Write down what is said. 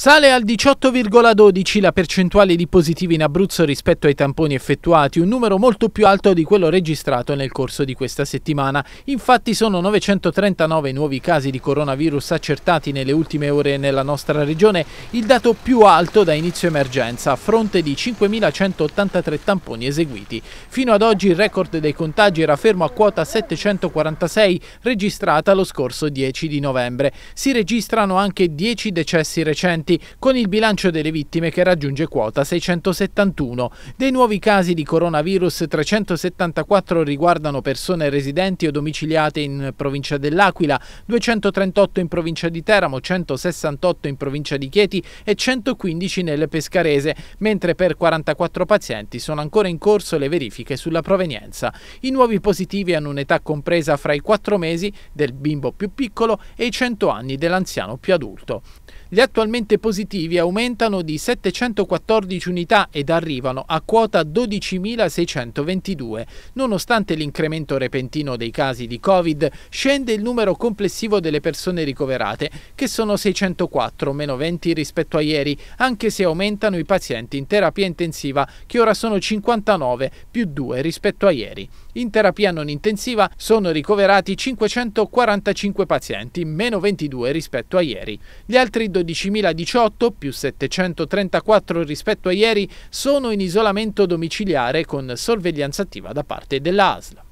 Sale al 18,12 la percentuale di positivi in Abruzzo rispetto ai tamponi effettuati, un numero molto più alto di quello registrato nel corso di questa settimana. Infatti sono 939 nuovi casi di coronavirus accertati nelle ultime ore nella nostra regione, il dato più alto da inizio emergenza, a fronte di 5.183 tamponi eseguiti. Fino ad oggi il record dei contagi era fermo a quota 746, registrata lo scorso 10 di novembre. Si registrano anche 10 decessi recenti rilevanti, con il bilancio delle vittime che raggiunge quota 671. Dei nuovi casi di coronavirus, 374 riguardano persone residenti o domiciliate in provincia dell'Aquila, 238 in provincia di Teramo, 168 in provincia di Chieti e 115 nel Pescarese, mentre per 44 pazienti sono ancora in corso le verifiche sulla provenienza. I nuovi positivi hanno un'età compresa fra i 4 mesi del bimbo più piccolo e i 100 anni dell'anziano più adulto. Gli attualmente positivi aumentano di 714 unità ed arrivano a quota 12.622. Nonostante l'incremento repentino dei casi di Covid, scende il numero complessivo delle persone ricoverate, che sono 604, meno 20 rispetto a ieri, anche se aumentano i pazienti in terapia intensiva, che ora sono 59, più 2 rispetto a ieri. In terapia non intensiva sono ricoverati 545 pazienti, meno 22 rispetto a ieri. Gli altri 12.000 18 più 734 rispetto a ieri sono in isolamento domiciliare con sorveglianza attiva da parte dell'ASLA.